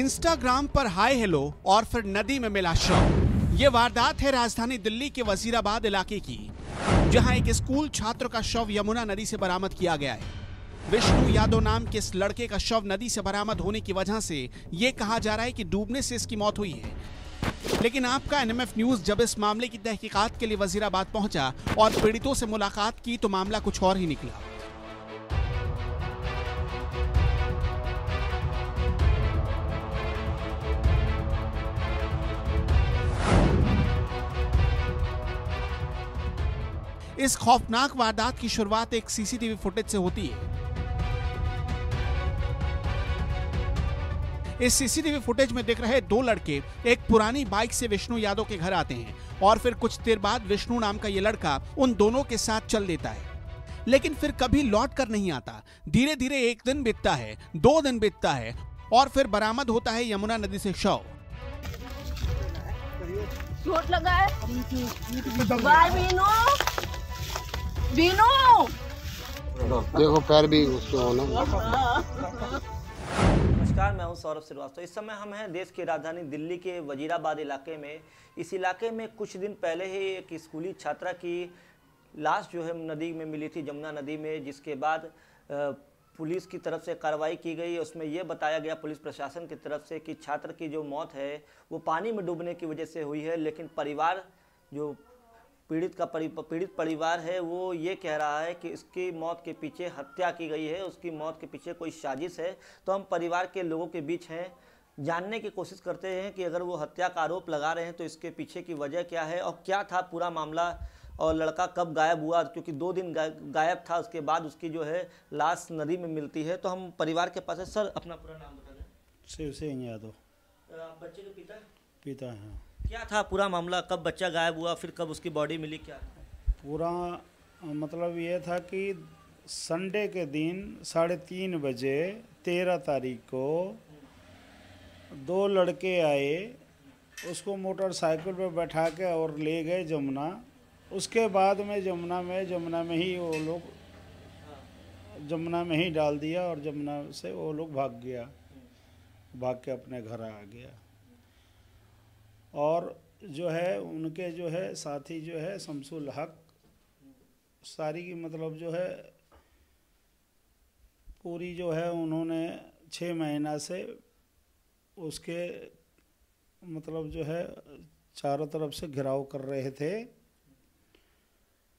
Instagram पर hi hello और फिर नदी में मिला शव ये वारदात है राजधानी दिल्ली के वजीराबाद इलाके की जहां एक स्कूल छात्र का शव यमुना नदी से बरामद किया गया है विष्णु यादव नाम के इस लड़के का शव नदी से बरामद होने की वजह से ये कहा जा रहा है कि डूबने से इसकी मौत हुई है लेकिन आपका एनएमएफ न्यूज जब इस मामले की तहकीकात के लिए वजीराबाद पहुंचा और पीड़ितों से मुलाकात की तो मामला कुछ और ही निकला इस खौफनाक वारदात की शुरुआत एक सीसीटीवी फुटेज से होती है इस सीसीटीवी फुटेज में दिख रहे दो लड़के एक पुरानी बाइक से विष्णु यादव के घर आते हैं और फिर कुछ देर बाद विष्णु नाम का यह लड़का उन दोनों के साथ चल देता है लेकिन फिर कभी लौट कर नहीं आता धीरे धीरे एक दिन बीतता है दो दिन बीतता है और फिर बरामद होता है यमुना नदी से शव चोट लगा है तो तो तो देखो पैर भी उसके होना नमस्कार मैं हूं सौरभ श्रीवास्तव इस समय हम हैं देश की राजधानी दिल्ली के वजीराबाद इलाके में इस इलाके में कुछ दिन पहले ही एक स्कूली छात्रा की लाश जो है नदी में मिली थी जमुना नदी में जिसके बाद पुलिस की तरफ से कार्रवाई की गई उसमें यह बताया गया पुलिस प्रशासन की तरफ से कि छात्र की जो मौत है वो पानी में डूबने की वजह से हुई है लेकिन परिवार जो पीड़ित का पीड़ित परिवार है वो ये कह रहा है कि इसकी मौत के पीछे हत्या की गई है उसकी मौत के पीछे कोई साजिश है तो हम परिवार के लोगों के बीच हैं जानने की कोशिश करते हैं कि अगर वो हत्या का आरोप लगा रहे हैं तो इसके पीछे की वजह क्या है और क्या था पूरा मामला और लड़का कब गायब हुआ क्योंकि दो दिन गायब था उसके बाद उसकी जो है लाश नदी में मिलती है तो हम परिवार के पास है सर अपना पूरा नाम बता दें शिव सिंह यादव बच्चे के पिता पिता हैं क्या था पूरा मामला कब बच्चा गायब हुआ फिर कब उसकी बॉडी मिली क्या पूरा मतलब ये था कि संडे के दिन साढ़े तीन बजे तेरह तारीख को दो लड़के आए उसको मोटरसाइकिल पर बैठा के और ले गए जमुना उसके बाद में जमुना में जमुना में ही वो लोग जमुना में ही डाल दिया और जमुना से वो लोग भाग गया भाग के अपने घर आ गया और जो है उनके जो है साथी जो है शमसुल हक सारी की मतलब जो है पूरी जो है उन्होंने छः महीना से उसके मतलब जो है चारों तरफ से घिराव कर रहे थे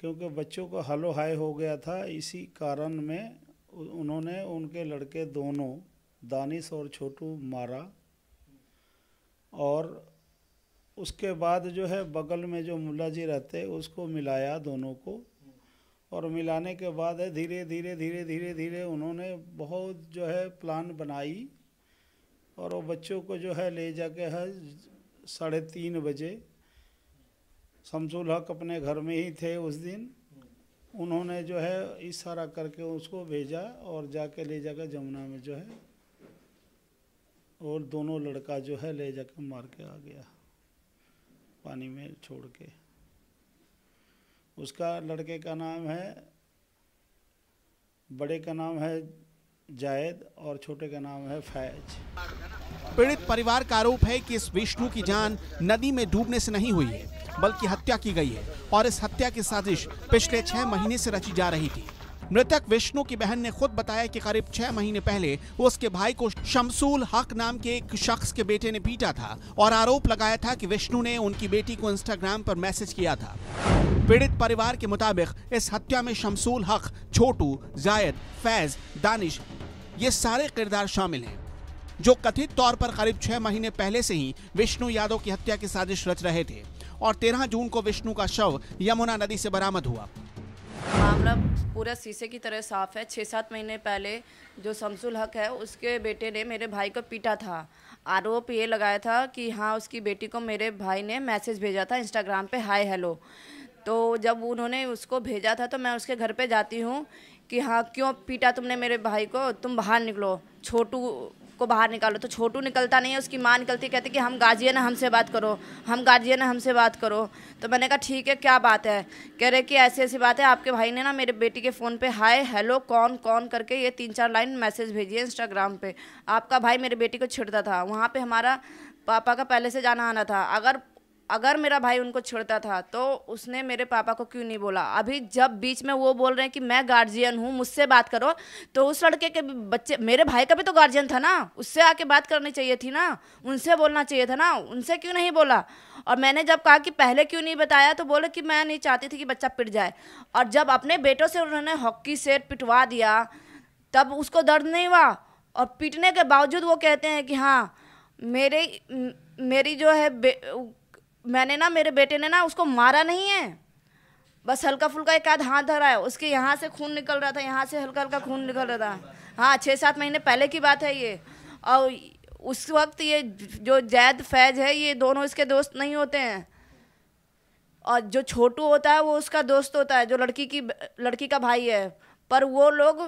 क्योंकि बच्चों को हलो हाय हो गया था इसी कारण में उन्होंने उनके लड़के दोनों दानिश और छोटू मारा और उसके बाद जो है बगल में जो मुला जी रहते उसको मिलाया दोनों को और मिलाने के बाद है धीरे धीरे धीरे धीरे धीरे उन्होंने बहुत जो है प्लान बनाई और वो बच्चों को जो है ले जाके है साढ़े तीन बजे शमसुल हक अपने घर में ही थे उस दिन उन्होंने जो है इशारा करके उसको भेजा और जाके ले जाकर जमुना में जो है और दोनों लड़का जो है ले जाकर मार के आ गया पानी में छोड़ के उसका लड़के का नाम है बड़े का नाम है जायद और छोटे का नाम है फैज पीड़ित परिवार का आरोप है कि इस विष्णु की जान नदी में डूबने से नहीं हुई है बल्कि हत्या की गई है और इस हत्या की साजिश पिछले छह महीने से रची जा रही थी मृतक विष्णु की बहन ने खुद बताया कि करीब छह महीने पहले वो उसके भाई को शमसूल हक नाम के एक शख्स के बेटे ने पीटा था और आरोप लगाया था कि विष्णु ने उनकी बेटी को इंस्टाग्राम पर मैसेज किया था पीड़ित परिवार के मुताबिक इस हत्या में शमसूल हक छोटू जायद फैज दानिश ये सारे किरदार शामिल हैं जो कथित तौर पर करीब छह महीने पहले से ही विष्णु यादव की हत्या की साजिश रच रहे थे और 13 जून को विष्णु का शव यमुना नदी से बरामद हुआ मामला पूरा शीशे की तरह साफ़ है छः सात महीने पहले जो शमसुल हक है उसके बेटे ने मेरे भाई को पीटा था आरोप ये लगाया था कि हाँ उसकी बेटी को मेरे भाई ने मैसेज भेजा था इंस्टाग्राम पे हाय हेलो तो जब उन्होंने उसको भेजा था तो मैं उसके घर पे जाती हूँ कि हाँ क्यों पीटा तुमने मेरे भाई को तुम बाहर निकलो छोटू को बाहर निकालो तो छोटू निकलता नहीं है उसकी माँ निकलती कहती कि हम गार्जियन हमसे बात करो हम गार्जियन हमसे बात करो तो मैंने कहा ठीक है क्या बात है कह रहे कि ऐसी ऐसी बात है आपके भाई ने ना मेरे बेटी के फ़ोन पे हाय हेलो कौन कौन करके ये तीन चार लाइन मैसेज भेजी है इंस्टाग्राम पर आपका भाई मेरे बेटी को छिड़ता था वहाँ पर हमारा पापा का पहले से जाना आना था अगर अगर मेरा भाई उनको छेड़ता था तो उसने मेरे पापा को क्यों नहीं बोला अभी जब बीच में वो बोल रहे हैं कि मैं गार्जियन हूँ मुझसे बात करो तो उस लड़के के बच्चे मेरे भाई का भी तो गार्जियन था ना उससे आके बात करनी चाहिए थी ना उनसे बोलना चाहिए था ना उनसे क्यों नहीं बोला और मैंने जब कहा कि पहले क्यों नहीं बताया तो बोले कि मैं नहीं चाहती थी कि बच्चा पिट जाए और जब अपने बेटों से उन्होंने हॉकी से पिटवा दिया तब उसको दर्द नहीं हुआ और पिटने के बावजूद वो कहते हैं कि हाँ मेरे मेरी जो है मैंने ना मेरे बेटे ने ना उसको मारा नहीं है बस हल्का फुल्का एक आध हाथ धरा है उसके यहाँ से खून निकल रहा था यहाँ से हल्का हल्का खून निकल रहा था हाँ छः सात महीने पहले की बात है ये और उस वक्त ये जो जैद फैज है ये दोनों इसके दोस्त नहीं होते हैं और जो छोटू होता है वो उसका दोस्त होता है जो लड़की की लड़की का भाई है पर वो लोग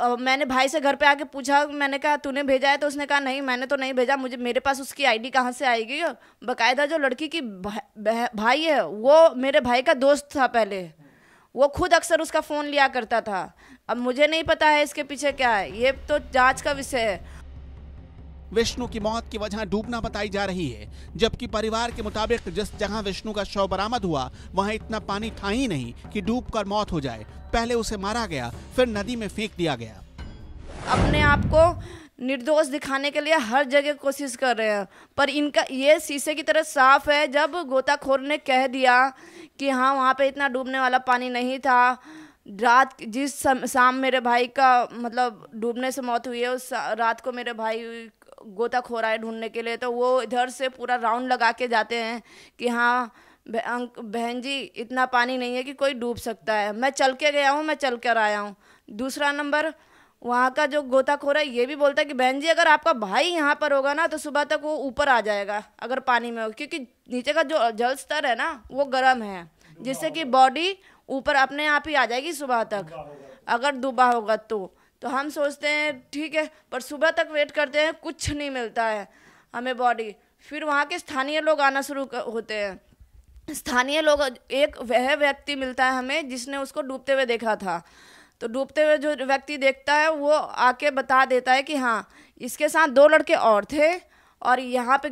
Uh, मैंने भाई से घर पे आके पूछा मैंने कहा तूने भेजा है तो उसने कहा नहीं मैंने तो नहीं भेजा मुझे मेरे पास उसकी आईडी कहाँ से आएगी बकायदा जो लड़की की भा, भा, भाई है वो मेरे भाई का दोस्त था पहले वो खुद अक्सर उसका फ़ोन लिया करता था अब मुझे नहीं पता है इसके पीछे क्या है ये तो जांच का विषय है विष्णु की मौत की वजह डूबना बताई जा रही है जबकि परिवार के मुताबिक जिस जगह विष्णु का शव बरामद हुआ वहां इतना पानी था ही नहीं कि कर मौत हो जाए पहले उसे मारा गया फिर नदी में फेंक दिया गया अपने आप को निर्दोष दिखाने के लिए हर जगह कोशिश कर रहे हैं पर इनका ये शीशे की तरह साफ है जब गोताखोर ने कह दिया कि हाँ वहाँ पे इतना डूबने वाला पानी नहीं था रात जिस शाम मेरे भाई का मतलब डूबने से मौत हुई है उस रात को मेरे भाई गोताखोर है ढूंढने के लिए तो वो इधर से पूरा राउंड लगा के जाते हैं कि हाँ बहन जी इतना पानी नहीं है कि कोई डूब सकता है मैं चल के गया हूँ मैं चल कर आया हूँ दूसरा नंबर वहाँ का जो गोताखोर है ये भी बोलता है कि बहन जी अगर आपका भाई यहाँ पर होगा ना तो सुबह तक वो ऊपर आ जाएगा अगर पानी में होगा क्योंकि नीचे का जो जल स्तर है ना वो गर्म है जिससे कि बॉडी ऊपर अपने आप ही आ जाएगी सुबह तक अगर डूबा होगा तो तो हम सोचते हैं ठीक है पर सुबह तक वेट करते हैं कुछ नहीं मिलता है हमें बॉडी फिर वहाँ के स्थानीय लोग आना शुरू होते हैं स्थानीय लोग एक वह व्यक्ति मिलता है हमें जिसने उसको डूबते हुए देखा था तो डूबते हुए जो व्यक्ति देखता है वो आके बता देता है कि हाँ इसके साथ दो लड़के और थे और यहाँ पे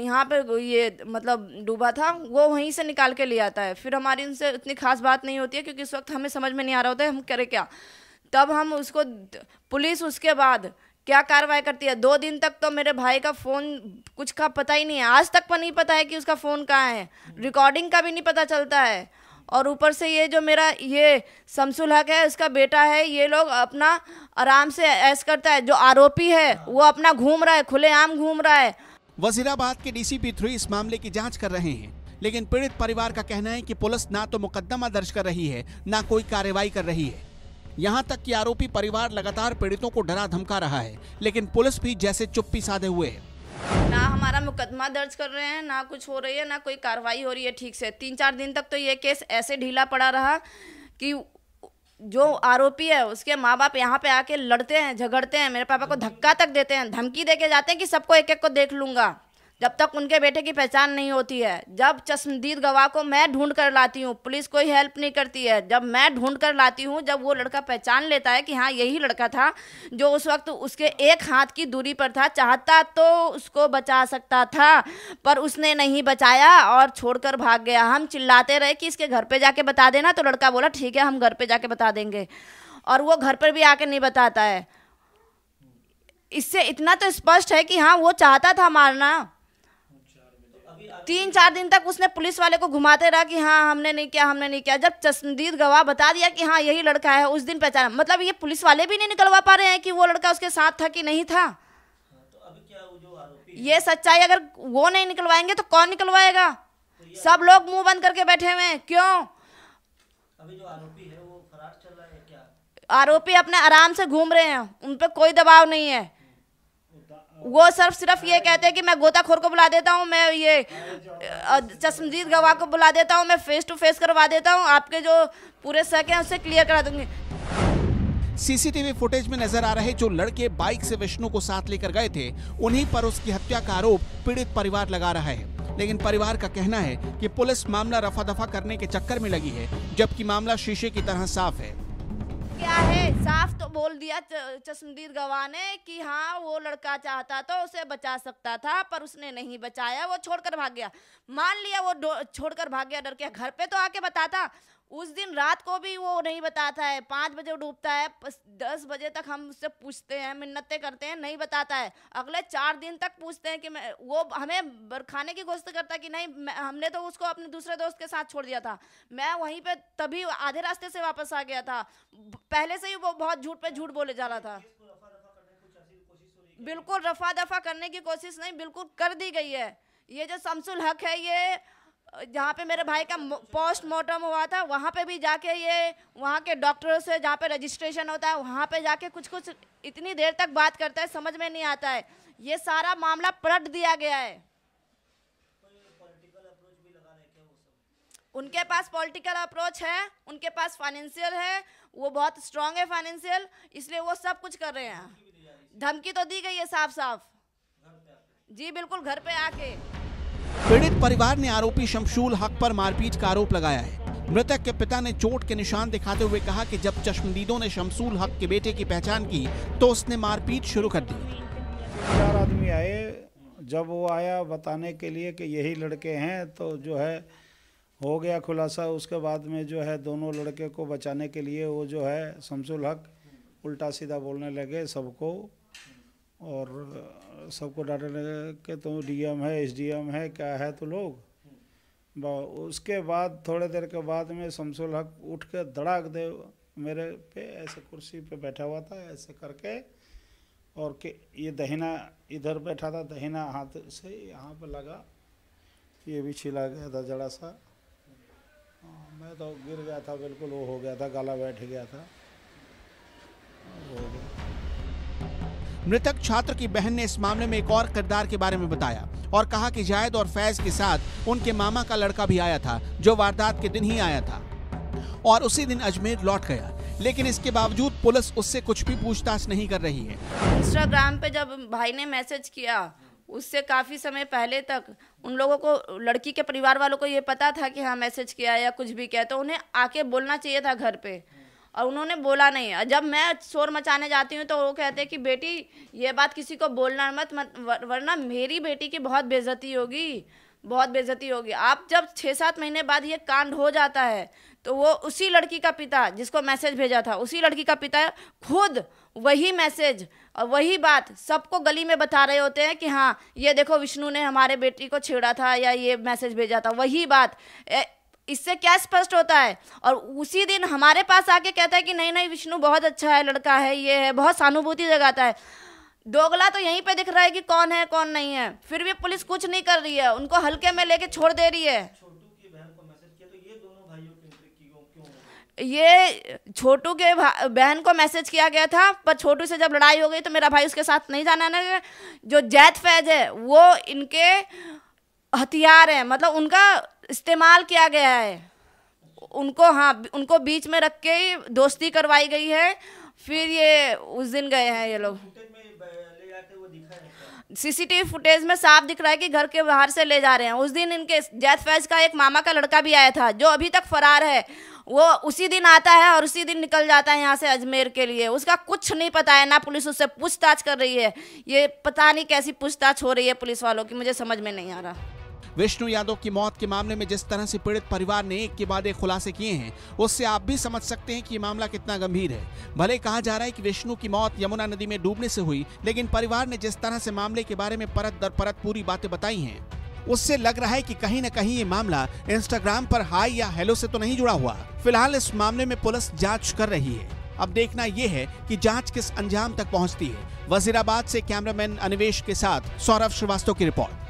यहाँ पे ये मतलब डूबा था वो वहीं से निकाल के ले आता है फिर हमारी उनसे इतनी खास बात नहीं होती है क्योंकि इस वक्त हमें समझ में नहीं आ रहा होता है हम करें क्या तब हम उसको पुलिस उसके बाद क्या कार्रवाई करती है दो दिन तक तो मेरे भाई का फ़ोन कुछ का पता ही नहीं है आज तक पर नहीं पता है कि उसका फ़ोन कहाँ है रिकॉर्डिंग का भी नहीं पता चलता है और ऊपर से ये जो मेरा ये शमसुल हक है उसका बेटा है ये लोग अपना आराम से ऐस करता है जो आरोपी है हाँ। वो अपना घूम रहा है खुलेआम घूम रहा है वजीराबाद के डीसीपी थ्री इस मामले की जांच कर रहे हैं लेकिन पीड़ित परिवार का कहना है कि पुलिस ना तो मुकदमा दर्ज कर रही है ना कोई कार्रवाई कर रही है यहाँ तक कि आरोपी परिवार लगातार पीड़ितों को डरा धमका रहा है लेकिन पुलिस भी जैसे चुप्पी साधे हुए है ना हमारा मुकदमा दर्ज कर रहे हैं ना कुछ हो रही है ना कोई कार्रवाई हो रही है ठीक से तीन चार दिन तक तो ये केस ऐसे ढीला पड़ा रहा कि जो आरोपी है उसके माँ बाप यहाँ पे आके लड़ते हैं झगड़ते हैं मेरे पापा को धक्का तक देते हैं धमकी दे के जाते हैं कि सबको एक एक को देख लूंगा जब तक उनके बेटे की पहचान नहीं होती है जब चश्मदीद गवाह को मैं ढूंढ कर लाती हूँ पुलिस कोई हेल्प नहीं करती है जब मैं ढूंढ कर लाती हूँ जब वो लड़का पहचान लेता है कि हाँ यही लड़का था जो उस वक्त उसके एक हाथ की दूरी पर था चाहता तो उसको बचा सकता था पर उसने नहीं बचाया और छोड़कर भाग गया हम चिल्लाते रहे कि इसके घर पर जाके बता देना तो लड़का बोला ठीक है हम घर पर जाके बता देंगे और वो घर पर भी आके नहीं बताता है इससे इतना तो स्पष्ट है कि हाँ वो चाहता था मारना तीन चार दिन तक उसने पुलिस वाले को घुमाते रहा कि हाँ हमने नहीं किया हमने नहीं किया जब चश्मदीद गवाह बता दिया कि हाँ यही लड़का है उस दिन पहचाना मतलब ये पुलिस वाले भी नहीं निकलवा पा रहे हैं कि वो लड़का उसके साथ था कि नहीं था ये सच्चाई अगर वो नहीं निकलवाएंगे तो कौन निकलवाएगा तो सब लोग मुंह बंद करके बैठे हुए हैं क्यों अभी जो आरोपी है वो फरार चल रहा है क्या आरोपी अपने आराम से घूम रहे हैं उन पर कोई दबाव नहीं है वो सिर्फ सिर्फ ये कहते हैं कि मैं गोताखोर को बुला देता हूँ मैं ये चश्मदीद गवाह को बुला देता हूँ मैं फेस टू फेस करवा देता हूँ आपके जो पूरे शक हैं उसे क्लियर करा दूंगी सीसीटीवी फुटेज में नजर आ रहे जो लड़के बाइक से विष्णु को साथ लेकर गए थे उन्हीं पर उसकी हत्या का आरोप पीड़ित परिवार लगा रहा है लेकिन परिवार का कहना है कि पुलिस मामला रफा दफा करने के चक्कर में लगी है जबकि मामला शीशे की तरह साफ है क्या है साफ तो बोल दिया चश्मदीद गवाह ने कि हाँ वो लड़का चाहता तो उसे बचा सकता था पर उसने नहीं बचाया वो छोड़कर भाग गया मान लिया वो छोड़कर भाग गया डर के घर पे तो आके बताता उस दिन रात को भी वो नहीं बताता है पाँच बजे डूबता है दस बजे तक हम उससे पूछते हैं मिन्नतें करते हैं नहीं बताता है अगले चार दिन तक पूछते हैं कि मैं वो हमें खाने की कोशिश करता है कि नहीं हमने तो उसको अपने दूसरे दोस्त के साथ छोड़ दिया था मैं वहीं पे तभी आधे रास्ते से वापस आ गया था पहले से ही वो बहुत झूठ पे झूठ बोले जा रहा था बिल्कुल रफा दफा करने की कोशिश नहीं बिल्कुल कर दी गई है ये जो शमसुल हक है ये जहाँ पे मेरे भाई का पोस्टमार्टम हुआ था वहाँ पे भी जाके ये वहाँ के डॉक्टरों से जहाँ पे रजिस्ट्रेशन होता है वहाँ पे जाके कुछ कुछ इतनी देर तक बात करता है समझ में नहीं आता है ये सारा मामला पलट दिया गया है उनके पास पॉलिटिकल अप्रोच है उनके पास फाइनेंशियल है वो बहुत स्ट्रांग है फाइनेंशियल इसलिए वो सब कुछ कर रहे हैं धमकी तो दी गई है साफ साफ जी बिल्कुल घर पे आके पीड़ित परिवार ने आरोपी शमशूल हक पर मारपीट का आरोप लगाया है मृतक के पिता ने चोट के निशान दिखाते हुए कहा कि जब चश्मदीदों ने शमसूल हक के बेटे की पहचान की तो उसने मारपीट शुरू कर दी चार आदमी आए जब वो आया बताने के लिए कि यही लड़के हैं तो जो है हो गया खुलासा उसके बाद में जो है दोनों लड़के को बचाने के लिए वो जो है शमसुल हक उल्टा सीधा बोलने लगे सबको और सबको डाटा के तो डीएम है एसडीएम है क्या है तो लोग उसके बाद थोड़े देर के बाद में शमसुल हक उठ के धड़ाक दे मेरे पे ऐसे कुर्सी पे बैठा हुआ था ऐसे करके और के ये दहिना इधर बैठा था दहिना हाथ से यहाँ पे लगा ये भी छिला गया था जड़ा सा आ, हाँ, मैं तो गिर गया था बिल्कुल वो हो गया था गला बैठ गया था हो गया मृतक छात्र की बहन ने इस मामले में एक और किरदार के बारे में बताया और कहा कि जायद और फैज के साथ उनके मामा का लड़का भी आया था जो वारदात के दिन ही आया था और उसी दिन अजमेर लौट गया लेकिन इसके बावजूद पुलिस उससे कुछ भी पूछताछ नहीं कर रही है इंस्टाग्राम पे जब भाई ने मैसेज किया उससे काफ़ी समय पहले तक उन लोगों को लड़की के परिवार वालों को ये पता था कि हाँ मैसेज किया या कुछ भी किया तो उन्हें आके बोलना चाहिए था घर पे और उन्होंने बोला नहीं जब मैं शोर मचाने जाती हूँ तो वो कहते हैं कि बेटी ये बात किसी को बोलना मत, मत वरना मेरी बेटी की बहुत बेजती होगी बहुत बेजती होगी आप जब छः सात महीने बाद ये कांड हो जाता है तो वो उसी लड़की का पिता जिसको मैसेज भेजा था उसी लड़की का पिता खुद वही मैसेज और वही बात सबको गली में बता रहे होते हैं कि हाँ ये देखो विष्णु ने हमारे बेटी को छेड़ा था या ये मैसेज भेजा था वही बात ए, इससे क्या स्पष्ट होता है और उसी दिन हमारे पास आके कहता है कि नहीं नहीं विष्णु बहुत अच्छा है लड़का है ये है बहुत सहानुभूति जगाता है दोगला तो यहीं पे दिख रहा है कि कौन है कौन नहीं है फिर भी पुलिस कुछ नहीं कर रही है उनको हल्के में लेके छोड़ दे रही है तो ये छोटू के बहन को मैसेज किया गया था पर छोटू से जब लड़ाई हो गई तो मेरा भाई उसके साथ नहीं जाना ना जो जैद फैज है वो इनके हथियार है मतलब उनका इस्तेमाल किया गया है उनको हाँ उनको बीच में रख के दोस्ती करवाई गई है फिर ये उस दिन गए हैं ये लोग सीसीटीवी फुटेज में साफ दिख रहा है कि घर के बाहर से ले जा रहे हैं उस दिन इनके जैद फैज का एक मामा का लड़का भी आया था जो अभी तक फरार है वो उसी दिन आता है और उसी दिन निकल जाता है यहाँ से अजमेर के लिए उसका कुछ नहीं पता है ना पुलिस उससे पूछताछ कर रही है ये पता नहीं कैसी पूछताछ हो रही है पुलिस वालों की मुझे समझ में नहीं आ रहा विष्णु यादव की मौत के मामले में जिस तरह से पीड़ित परिवार ने एक के बाद एक खुलासे किए हैं उससे आप भी समझ सकते हैं कि ये मामला कितना गंभीर है भले कहा जा रहा है कि विष्णु की मौत यमुना नदी में डूबने से हुई लेकिन परिवार ने जिस तरह से मामले के बारे में परत दर परत पूरी बातें बताई हैं उससे लग रहा है कि कहीं न कहीं ये मामला इंस्टाग्राम पर हाई या हेलो से तो नहीं जुड़ा हुआ फिलहाल इस मामले में पुलिस जांच कर रही है अब देखना यह है कि जांच किस अंजाम तक पहुंचती है वजीराबाद से कैमरामैन अनिवेश के साथ सौरभ श्रीवास्तव की रिपोर्ट